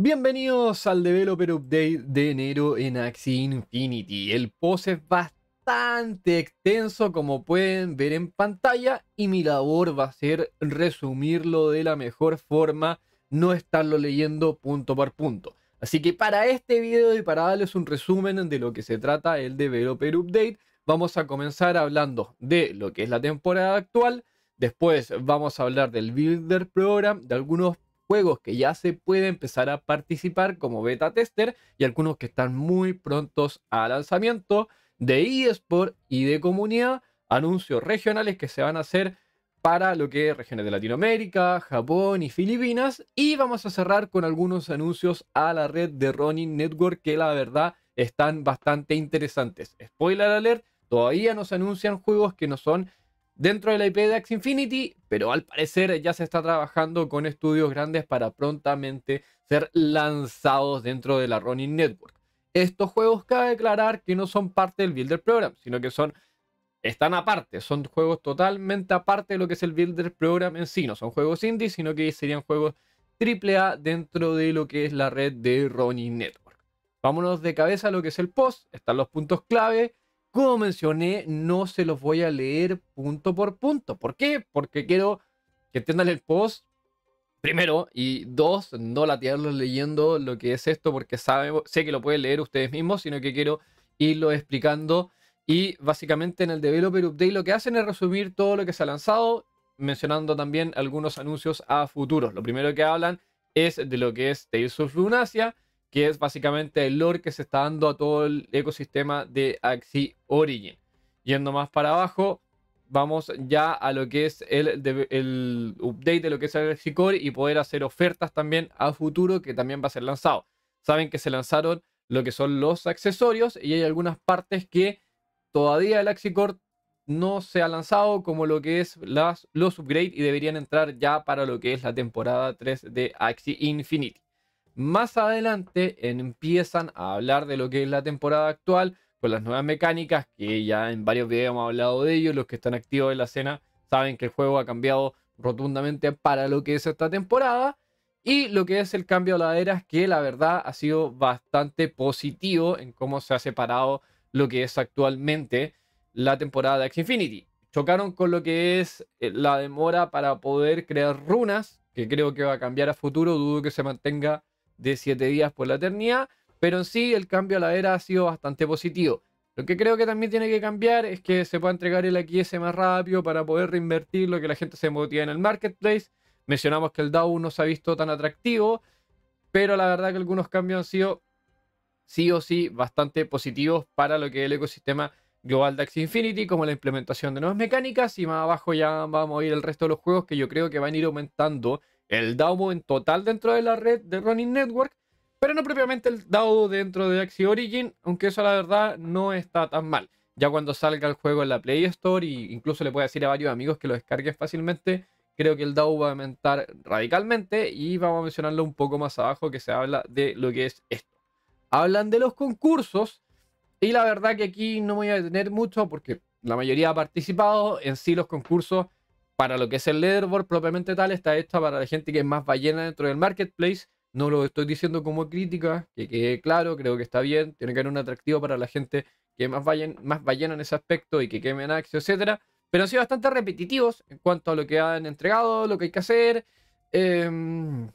Bienvenidos al Developer Update de enero en Axie Infinity. El post es bastante extenso como pueden ver en pantalla y mi labor va a ser resumirlo de la mejor forma, no estarlo leyendo punto por punto. Así que para este video y para darles un resumen de lo que se trata el Developer Update, vamos a comenzar hablando de lo que es la temporada actual, después vamos a hablar del Builder Program, de algunos juegos que ya se puede empezar a participar como beta tester y algunos que están muy prontos a lanzamiento de eSport y de comunidad, anuncios regionales que se van a hacer para lo que es regiones de Latinoamérica, Japón y Filipinas. Y vamos a cerrar con algunos anuncios a la red de Ronin Network que la verdad están bastante interesantes. Spoiler alert, todavía nos anuncian juegos que no son dentro de la IP de Infinity, pero al parecer ya se está trabajando con estudios grandes para prontamente ser lanzados dentro de la Ronin Network. Estos juegos cabe declarar que no son parte del Builder Program, sino que son están aparte, son juegos totalmente aparte de lo que es el Builder Program en sí, no son juegos indie, sino que serían juegos AAA dentro de lo que es la red de Ronin Network. Vámonos de cabeza a lo que es el post, están los puntos clave, como mencioné, no se los voy a leer punto por punto. ¿Por qué? Porque quiero que entiendan el post, primero, y dos, no latearlos leyendo lo que es esto, porque sé que lo pueden leer ustedes mismos, sino que quiero irlo explicando. Y básicamente en el Developer Update lo que hacen es resumir todo lo que se ha lanzado, mencionando también algunos anuncios a futuros. Lo primero que hablan es de lo que es Tales of Lunacia que es básicamente el lore que se está dando a todo el ecosistema de Axie Origin. Yendo más para abajo, vamos ya a lo que es el, update de lo que es el Axie Core y poder hacer ofertas también a futuro que también va a ser lanzado. Saben que se lanzaron lo que son los accesorios y hay algunas partes que todavía el Axie Core no se ha lanzado como lo que es los upgrades y deberían entrar ya para lo que es la temporada 3 de Axie Infinity. Más adelante empiezan a hablar de lo que es la temporada actual, con las nuevas mecánicas, que ya en varios videos hemos hablado de ello. Los que están activos en la escena saben que el juego ha cambiado rotundamente para lo que es esta temporada. Y lo que es el cambio de laderas, que la verdad ha sido bastante positivo en cómo se ha separado lo que es actualmente la temporada de X Infinity. Chocaron con lo que es eh, la demora para poder crear runas, que creo que va a cambiar a futuro. Dudo que se mantenga de 7 días por la eternidad, pero en sí el cambio a la era ha sido bastante positivo. Lo que creo que también tiene que cambiar es que se pueda entregar el AQS más rápido para poder reinvertir lo que la gente se motiva en el marketplace. Mencionamos que el DAO no se ha visto tan atractivo, pero la verdad que algunos cambios han sido sí o sí bastante positivos para lo que es el ecosistema global de Infinity, como la implementación de nuevas mecánicas y más abajo ya vamos a ir el resto de los juegos que yo creo que van a ir aumentando el DAO en total dentro de la red de Running Network, pero no propiamente el DAO dentro de Axie Origin, aunque eso la verdad no está tan mal. Ya cuando salga el juego en la Play Store, Y incluso le puedo decir a varios amigos que lo descargues fácilmente, creo que el DAO va a aumentar radicalmente y vamos a mencionarlo un poco más abajo que se habla de lo que es esto. Hablan de los concursos y la verdad que aquí no me voy a detener mucho porque la mayoría ha participado en sí los concursos para lo que es el leaderboard propiamente tal, está esta para la gente que es más ballena dentro del marketplace. No lo estoy diciendo como crítica, que quede claro, creo que está bien, tiene que haber un atractivo para la gente que es más, ballena, más ballena en ese aspecto y que quemen acceso etc. Pero han sido bastante repetitivos en cuanto a lo que han entregado, lo que hay que hacer. Em,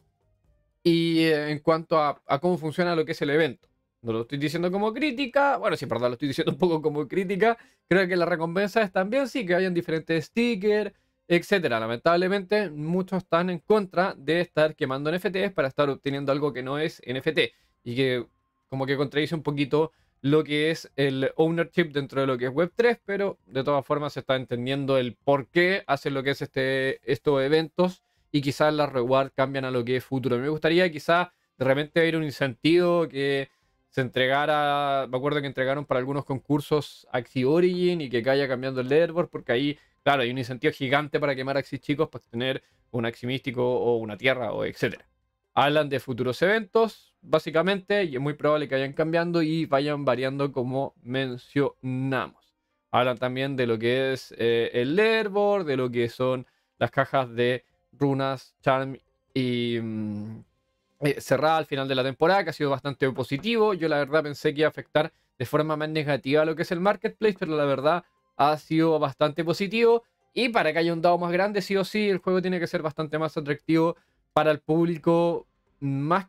y eh, en cuanto a, cómo funciona lo que es el evento. No lo estoy diciendo como crítica, bueno, sí, perdón, lo estoy diciendo un poco como crítica. Creo que la recompensa es también sí, que hayan diferentes stickers, etcétera. Lamentablemente, muchos están en contra de estar quemando NFTs para estar obteniendo algo que no es NFT y que como que contradice un poquito lo que es el ownership dentro de lo que es Web3, pero de todas formas se está entendiendo el por qué hacen lo que es este, estos eventos y quizás las reward cambian a lo que es futuro. Me gustaría quizás de repente haber un incentivo que se entregara, me acuerdo que entregaron para algunos concursos Axie Origin y que caiga cambiando el leaderboard porque ahí Claro, hay un incentivo gigante para quemar axis chicos para pues, tener un axi místico o una tierra o etcétera. Hablan de futuros eventos, básicamente, y es muy probable que vayan cambiando y vayan variando como mencionamos. Hablan también de lo que es eh, el leaderboard, de lo que son las cajas de runas, charm y mm, eh, cerrada al final de la temporada, que ha sido bastante positivo. Yo la verdad pensé que iba a afectar de forma más negativa a lo que es el marketplace, pero la verdad ha sido bastante positivo. Y para que haya un dado más grande, sí o sí, el juego tiene que ser bastante más atractivo para el público más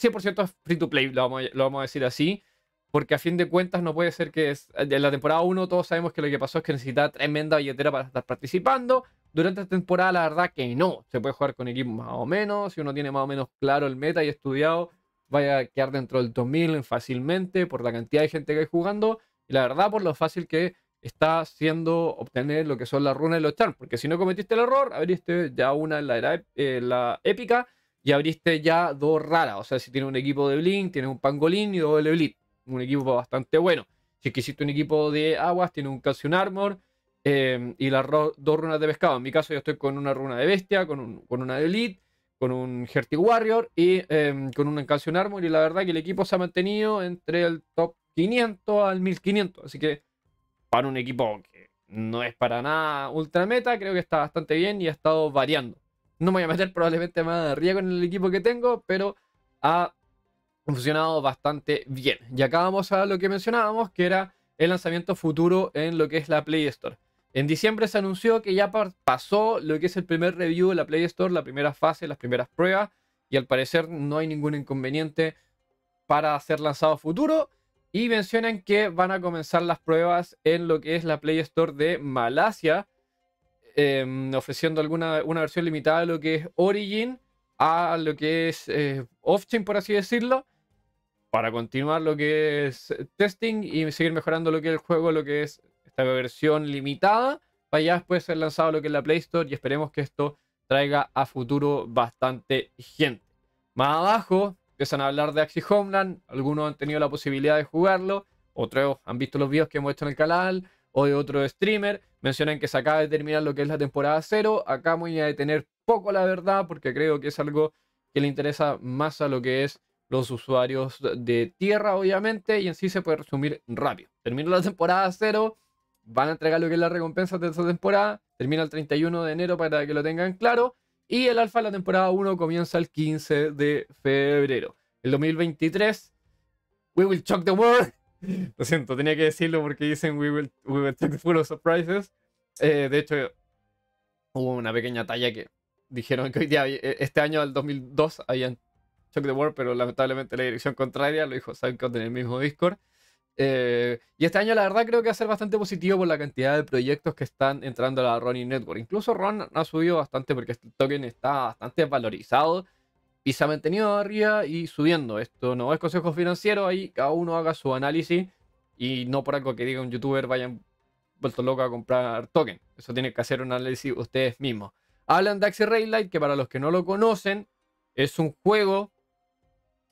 100% free to play, lo vamos, a, decir así, porque a fin de cuentas no puede ser que en la temporada 1 todos sabemos que lo que pasó es que necesita tremenda billetera para estar participando. Durante la temporada la verdad que no, se puede jugar con equipos más o menos, si uno tiene más o menos claro el meta y estudiado, vaya a quedar dentro del 2000 fácilmente por la cantidad de gente que hay jugando. Y la verdad, por lo fácil que está siendo obtener lo que son las runas y los charms. Porque si no cometiste el error, abriste ya una en eh, la, épica y abriste ya dos raras. O sea, si tienes un equipo de Blink, tienes un Pangolín y doble elite Un equipo bastante bueno. Si quisiste un equipo de aguas, tiene un Calcium Armor em, y las dos runas de pescado. En mi caso, yo estoy con una runa de bestia, con, con una de Elite, con un hertig Warrior y em, con un Calcium Armor. Y la verdad que el equipo se ha mantenido entre el top 500 al 1500. Así que para un equipo que no es para nada ultra meta, creo que está bastante bien y ha estado variando. No me voy a meter probablemente más de riesgo en el equipo que tengo, pero ha funcionado bastante bien. Y acá vamos a lo que mencionábamos, que era el lanzamiento futuro en lo que es la Play Store. En diciembre se anunció que ya pasó lo que es el primer review de la Play Store, la primera fase, las primeras pruebas, y al parecer no hay ningún inconveniente para ser lanzado futuro. Y mencionan que van a comenzar las pruebas en lo que es la Play Store de Malasia, em, ofreciendo alguna una versión limitada de lo que es Origin a lo que es eh, off-chain, por así decirlo, para continuar lo que es testing y seguir mejorando lo que es el juego, lo que es esta versión limitada, para ya después ser lanzado lo que es la Play Store y esperemos que esto traiga a futuro bastante gente. Más abajo empiezan a hablar de Axis Homeland, algunos han tenido la posibilidad de jugarlo, otros han visto los videos que hemos hecho en el canal o de otro streamer, mencionan que se acaba de terminar lo que es la temporada cero, acá voy a detener poco la verdad porque creo que es algo que le interesa más a lo que es los usuarios de tierra, obviamente, y en sí se puede resumir rápido. Termina la temporada cero, van a entregar lo que es la recompensa de esa temporada, termina el 31 de enero para que lo tengan claro, y el alfa de la temporada 1 comienza el 15 de febrero. El 2023, We Will Shock the World. Lo siento, tenía que decirlo porque dicen We Will, we Shock the Full of Surprises. Eh, de hecho, hubo una pequeña talla que dijeron que eh, este año, el 2002, habían Shock the World, pero lamentablemente la dirección contraria lo dijo Sanko en el mismo Discord. Eh, y este año la verdad creo que va a ser bastante positivo por la cantidad de proyectos que están entrando a la Ronin Network. Incluso Ron ha subido bastante porque este token está bastante valorizado y se ha mantenido arriba y subiendo. Esto no es consejo financiero, ahí cada uno haga su análisis y no por algo que diga un youtuber vayan vuelto loco a comprar token. Eso tiene que hacer un análisis ustedes mismos. Hablan de Axie Raylight, que para los que no lo conocen, es un juego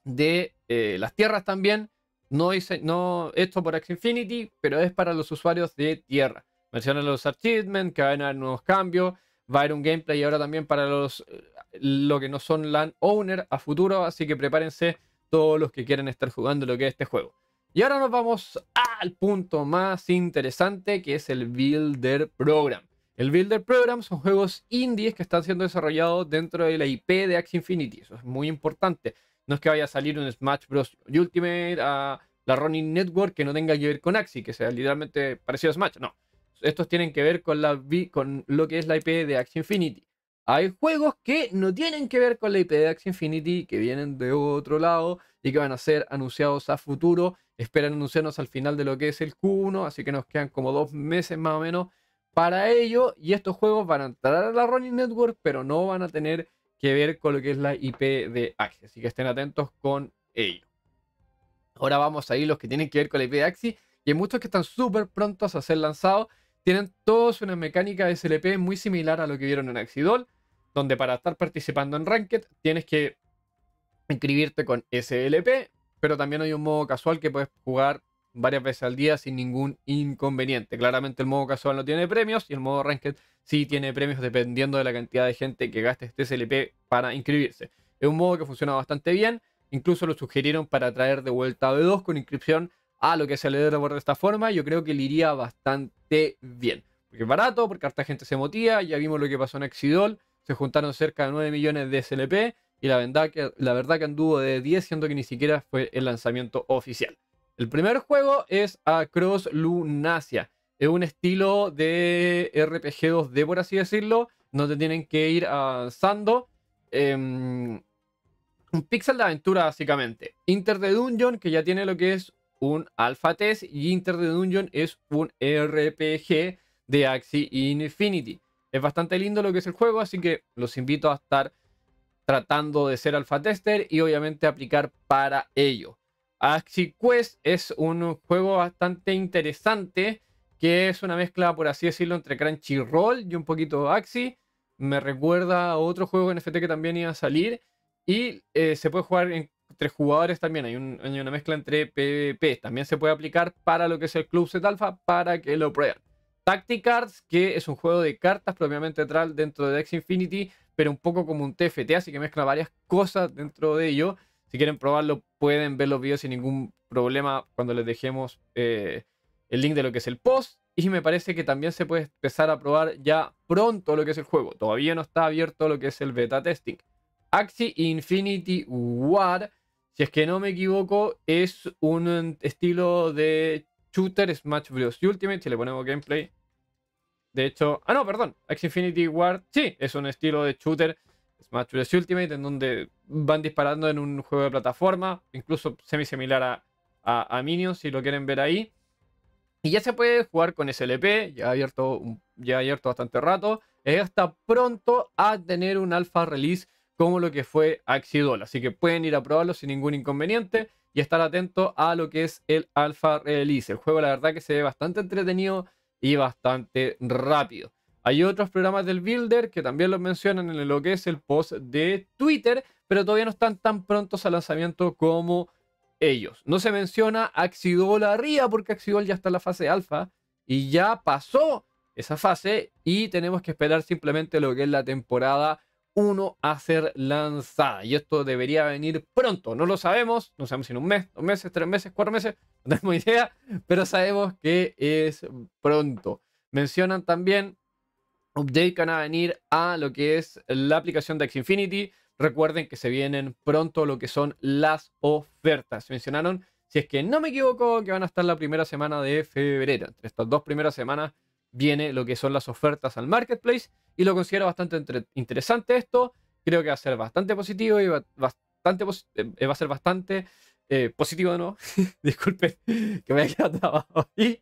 de eh, las tierras también, no, no esto por Axie Infinity, pero es para los usuarios de Tierra. Mencionan los achievements, que van a haber nuevos cambios, va a haber un gameplay ahora también para los eh, lo que no son land owner a futuro, así que prepárense todos los que quieran estar jugando lo que es este juego. Y ahora nos vamos al punto más interesante que es el Builder Program. El Builder Program son juegos indies que están siendo desarrollados dentro de la IP de Axie Infinity. Eso es muy importante. No es que vaya a salir un Smash Bros. Ultimate a la Running Network que no tenga que ver con Axie, que sea literalmente parecido a Smash. No. Estos tienen que ver con, la, con lo que es la IP de Axie Infinity. Hay juegos que no tienen que ver con la IP de Axie Infinity, que vienen de otro lado y que van a ser anunciados a futuro. Esperan anunciarnos al final de lo que es el Q1, así que nos quedan como dos meses más o menos para ello. Y estos juegos van a entrar a la Running Network, pero no van a tener que ver con lo que es la IP de Axi. Así que estén atentos con ello. Ahora vamos a ir los que tienen que ver con la IP de Axi. Y hay muchos que están súper prontos a ser lanzados. Tienen todos una mecánica de SLP muy similar a lo que vieron en Axidol. Donde para estar participando en Ranked tienes que inscribirte con SLP. Pero también hay un modo casual que puedes jugar varias veces al día sin ningún inconveniente. Claramente el modo casual no tiene premios y el modo ranked sí tiene premios dependiendo de la cantidad de gente que gaste este SLP para inscribirse. Es un modo que funciona bastante bien, incluso lo sugirieron para traer de vuelta a B2 con inscripción a lo que se le por de esta forma, yo creo que le iría bastante bien. Porque es barato, porque harta gente se motiva, ya vimos lo que pasó en Exidol, se juntaron cerca de 9 millones de SLP y la verdad que, la verdad que anduvo de 10, siendo que ni siquiera fue el lanzamiento oficial. El primer juego es Across Lunacia. Es un estilo de RPG 2D, por así decirlo, no te tienen que ir avanzando. Em, un pixel de aventura, básicamente. Inter de Dungeon, que ya tiene lo que es un alpha test, y Inter de Dungeon es un RPG de Axie Infinity. Es bastante lindo lo que es el juego, así que los invito a estar tratando de ser alpha tester y obviamente aplicar para ello. Axie Quest es un juego bastante interesante que es una mezcla, por así decirlo, entre Crunchyroll y un poquito Axi. Me recuerda a otro juego NFT que también iba a salir y eh, se puede jugar entre jugadores también. Hay, una mezcla entre PvP. También se puede aplicar para lo que es el Club set Alpha para que lo prueben. Tacticards, que es un juego de cartas propiamente tal dentro de Dex Infinity, pero un poco como un TFT, así que mezcla varias cosas dentro de ello. Si quieren probarlo, pueden ver los vídeos sin ningún problema cuando les dejemos eh, el link de lo que es el post. Y me parece que también se puede empezar a probar ya pronto lo que es el juego. Todavía no está abierto lo que es el beta testing. Axi Infinity War, si es que no me equivoco, es un estilo de shooter Smash Bros. Ultimate. Si le ponemos gameplay. De hecho, ah, no, perdón. Axie Infinity War, sí, es un estilo de shooter Smash Bros. Ultimate, en donde van disparando en un juego de plataforma, incluso semi-similar a, a, Minions, si lo quieren ver ahí. Y ya se puede jugar con SLP, ya abierto, ya abierto bastante rato. está pronto a tener un alfa release como lo que fue Axidol. Así que pueden ir a probarlo sin ningún inconveniente y estar atento a lo que es el alfa release. El juego la verdad que se ve bastante entretenido y bastante rápido. Hay otros programas del Builder que también los mencionan en lo que es el post de Twitter, pero todavía no están tan prontos al lanzamiento como ellos. No se menciona Axidol arriba porque Axidol ya está en la fase alfa y ya pasó esa fase y tenemos que esperar simplemente lo que es la temporada 1 a ser lanzada. Y esto debería venir pronto, no lo sabemos, no sabemos si en un mes, dos meses, tres meses, cuatro meses, no tenemos idea, pero sabemos que es pronto. Mencionan también update que van a venir a lo que es la aplicación de Xfinity. Recuerden que se vienen pronto lo que son las ofertas. mencionaron, si es que no me equivoco, que van a estar la primera semana de febrero. Entre estas dos primeras semanas viene lo que son las ofertas al marketplace y lo considero bastante interesante esto. Creo que va a ser bastante positivo y va, bastante eh, eh, va a ser bastante eh, positivo, ¿no? Disculpen que me haya quedado ahí.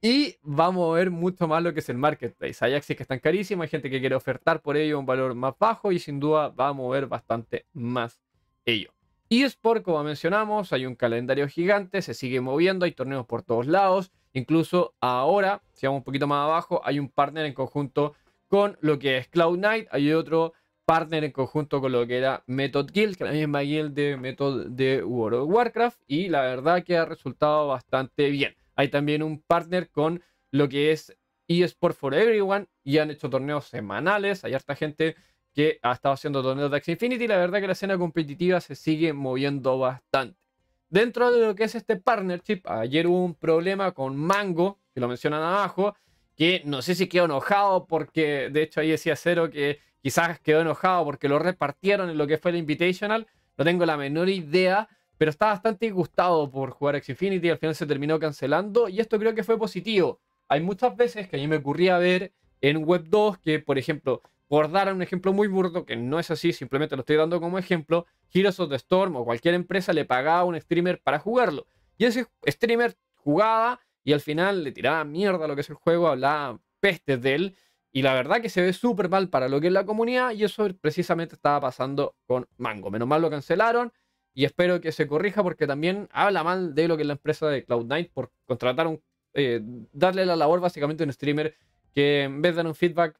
Y va a mover mucho más lo que es el marketplace. Hay acciones que están carísimas, hay gente que quiere ofertar por ello un valor más bajo y sin duda va a mover bastante más ello. Y es por, como mencionamos, hay un calendario gigante, se sigue moviendo, hay torneos por todos lados. Incluso ahora, si vamos un poquito más abajo, hay un partner en conjunto con lo que es Cloud Knight, hay otro partner en conjunto con lo que era Method Guild, que es la misma guild de Method de World of Warcraft, y la verdad que ha resultado bastante bien. Hay también un partner con lo que es eSport for Everyone y han hecho torneos semanales. Hay harta gente que ha estado haciendo torneos de Axie Infinity. La verdad que la escena competitiva se sigue moviendo bastante. Dentro de lo que es este partnership, ayer hubo un problema con Mango, que lo mencionan abajo, que no sé si quedó enojado porque, de hecho ahí decía Cero que quizás quedó enojado porque lo repartieron en lo que fue el Invitational. No tengo la menor idea, pero estaba bastante disgustado por jugar X Infinity, al final se terminó cancelando y esto creo que fue positivo. Hay muchas veces que a mí me ocurría ver en Web 2 que, por ejemplo, por dar un ejemplo muy burdo, que no es así, simplemente lo estoy dando como ejemplo, Heroes of the Storm o cualquier empresa le pagaba a un streamer para jugarlo. Y ese streamer jugaba y al final le tiraba mierda lo que es el juego, hablaba pestes de él. Y la verdad que se ve súper mal para lo que es la comunidad y eso precisamente estaba pasando con Mango. Menos mal lo cancelaron y espero que se corrija porque también habla mal de lo que es la empresa de Cloud9 por contratar un, eh, darle la labor básicamente a un streamer que en vez de dar un feedback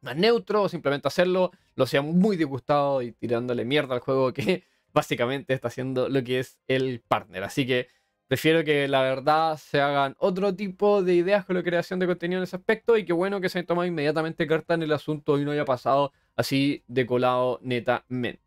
más neutro o simplemente hacerlo, lo sea muy disgustado y tirándole mierda al juego que básicamente está haciendo lo que es el partner. Así que prefiero que la verdad se hagan otro tipo de ideas con la creación de contenido en ese aspecto y que bueno que se haya tomado inmediatamente carta en el asunto y no haya pasado así de colado netamente.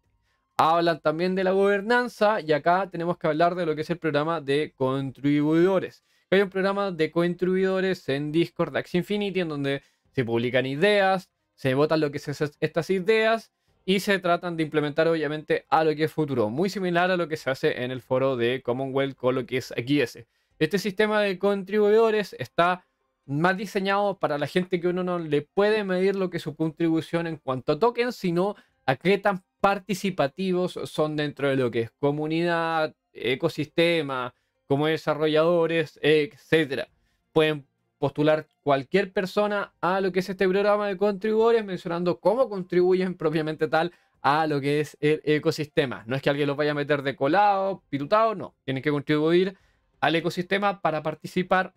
Hablan también de la gobernanza y acá tenemos que hablar de lo que es el programa de contribuidores. Hay un programa de contribuidores en Discord Infinity en donde se publican ideas, se votan lo que es estas ideas y se tratan de implementar obviamente a lo que es futuro, muy similar a lo que se hace en el foro de Commonwealth con lo que es XS. Este sistema de contribuidores está más diseñado para la gente que uno no le puede medir lo que es su contribución en cuanto a tokens, sino a qué tan participativos son dentro de lo que es comunidad, ecosistema, como desarrolladores, etcétera, Pueden postular cualquier persona a lo que es este programa de contribuidores, mencionando cómo contribuyen propiamente tal a lo que es el ecosistema. No es que alguien los vaya a meter de colado, pirutado, no. Tienen que contribuir al ecosistema para participar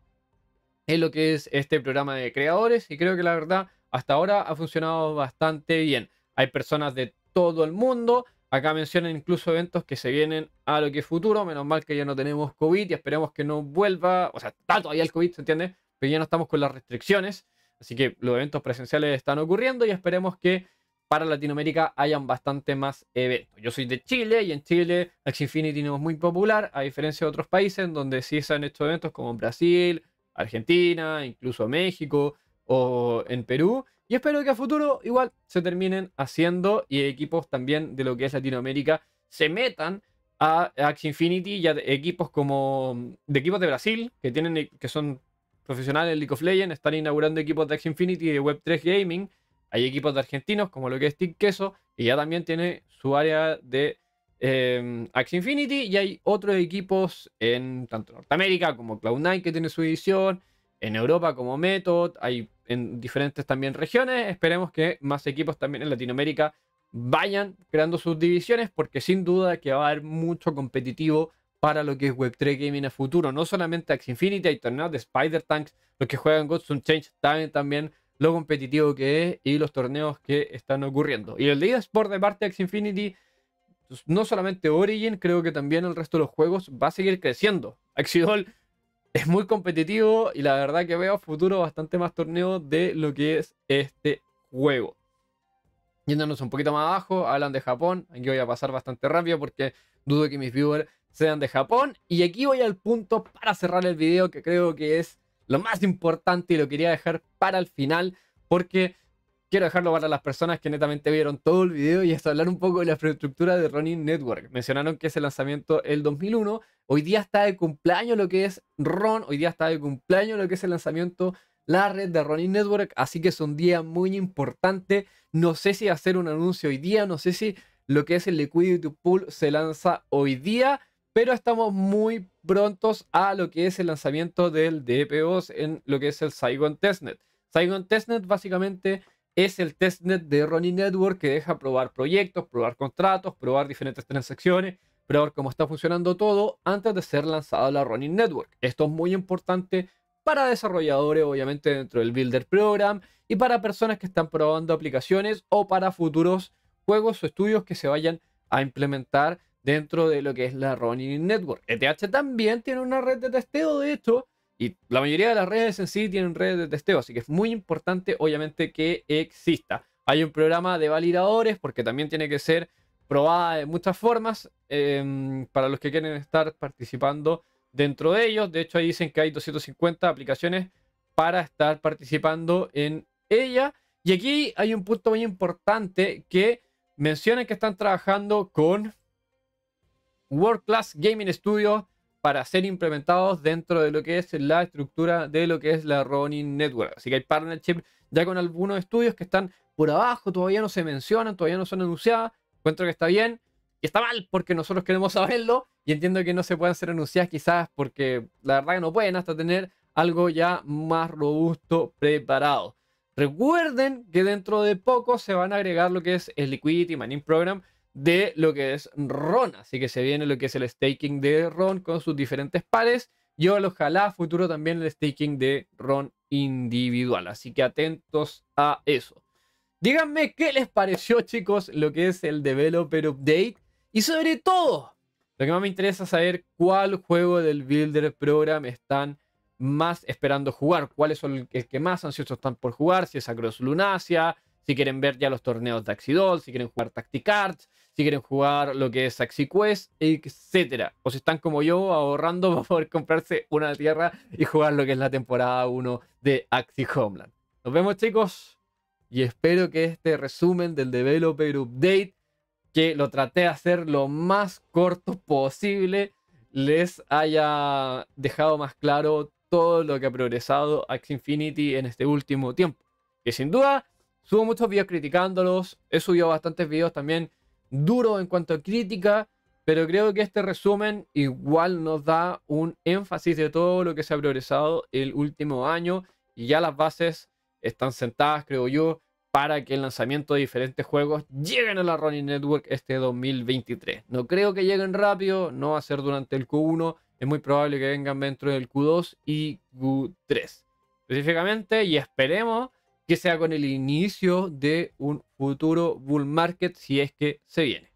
en lo que es este programa de creadores y creo que la verdad hasta ahora ha funcionado bastante bien. Hay personas de todo el mundo. Acá mencionan incluso eventos que se vienen a lo que es futuro. Menos mal que ya no tenemos COVID y esperemos que no vuelva. O sea, está todavía el COVID, ¿se entiende? Pero ya no estamos con las restricciones. Así que los eventos presenciales están ocurriendo y esperemos que para Latinoamérica hayan bastante más eventos. Yo soy de Chile y en Chile Xfinity Infinity no es muy popular, a diferencia de otros países en donde sí se han hecho eventos como Brasil, Argentina, incluso México o en Perú. Y espero que a futuro igual se terminen haciendo y equipos también de lo que es Latinoamérica se metan a Axie Infinity y equipos como mm, de equipos de Brasil que tienen que son profesionales en League of Legends, están inaugurando equipos de Axie Infinity y de Web3 Gaming. Hay equipos de argentinos como lo que es Tick Queso y ya también tiene su área de eh, Infinity y hay otros equipos en tanto Norteamérica como Cloud9 que tiene su edición, en Europa como Method, hay en diferentes también regiones. Esperemos que más equipos también en Latinoamérica vayan creando sus divisiones porque sin duda que va a haber mucho competitivo para lo que es Web3 Gaming a futuro. No solamente Ax Infinity, hay torneos de Spider Tanks, los que juegan Gods Change también también lo competitivo que es y los torneos que están ocurriendo. Y el de eSport de parte de Ax Infinity, pues, no solamente Origin, creo que también el resto de los juegos va a seguir creciendo. Axidol es muy competitivo y la verdad que veo futuro bastante más torneo de lo que es este juego. Yéndonos un poquito más abajo, hablan de Japón. Aquí voy a pasar bastante rápido porque dudo que mis viewers sean de Japón. Y aquí voy al punto para cerrar el video que creo que es lo más importante y lo quería dejar para el final porque quiero dejarlo para las personas que netamente vieron todo el video y es hablar un poco de la infraestructura de Running Network. Mencionaron que el lanzamiento el 2001 Hoy día está de cumpleaños lo que es Ron, hoy día está de cumpleaños lo que es el lanzamiento la red de Ronin Network, así que es un día muy importante. No sé si hacer un anuncio hoy día, no sé si lo que es el Liquidity Pool se lanza hoy día, pero estamos muy prontos a lo que es el lanzamiento del DPOs en lo que es el Saigon Testnet. Saigon Testnet básicamente es el testnet de Ronin Network que deja probar proyectos, probar contratos, probar diferentes transacciones, ver cómo está funcionando todo antes de ser lanzada la Running Network. Esto es muy importante para desarrolladores, obviamente, dentro del Builder Program y para personas que están probando aplicaciones o para futuros juegos o estudios que se vayan a implementar dentro de lo que es la Running Network. ETH también tiene una red de testeo de esto y la mayoría de las redes en sí tienen redes de testeo, así que es muy importante, obviamente, que exista. Hay un programa de validadores porque también tiene que ser probada de muchas formas em, para los que quieren estar participando dentro de ellos. De hecho, ahí dicen que hay 250 aplicaciones para estar participando en ella. Y aquí hay un punto muy importante que mencionan que están trabajando con World Class Gaming Studios para ser implementados dentro de lo que es la estructura de lo que es la Ronin Network. Así que hay partnership ya con algunos estudios que están por abajo, todavía no se mencionan, todavía no son anunciadas, Encuentro que está bien y está mal porque nosotros queremos saberlo y entiendo que no se pueden ser anunciadas quizás porque la verdad que no pueden hasta tener algo ya más robusto preparado. Recuerden que dentro de poco se van a agregar lo que es el Liquidity Mining Program de lo que es RON. Así que se viene lo que es el staking de RON con sus diferentes pares. Y ojalá futuro también el staking de RON individual. Así que atentos a eso. Díganme qué les pareció, chicos, lo que es el Developer Update. Y sobre todo, lo que más me interesa saber cuál juego del Builder Program están más esperando jugar. Cuáles son el que más ansiosos están por jugar. Si es Across Lunacia, si quieren ver ya los torneos de Doll si quieren jugar Tactic Arts, si quieren jugar lo que es Taxi Quest, etc. O si están como yo ahorrando para poder comprarse una tierra y jugar lo que es la temporada 1 de Axi Homeland. Nos vemos chicos. Y espero que este resumen del Developer Update, que lo traté de hacer lo más corto posible, les haya dejado más claro todo lo que ha progresado Axie Infinity en este último tiempo. Que sin duda, subo muchos videos criticándolos, he subido bastantes videos también duros en cuanto a crítica, pero creo que este resumen igual nos da un énfasis de todo lo que se ha progresado el último año y ya las bases están sentadas, creo yo, para que el lanzamiento de diferentes juegos lleguen a la Ronin Network este 2023. No creo que lleguen rápido, no va a ser durante el Q1, es muy probable que vengan dentro del Q2 y Q3 específicamente y esperemos que sea con el inicio de un futuro bull market si es que se viene.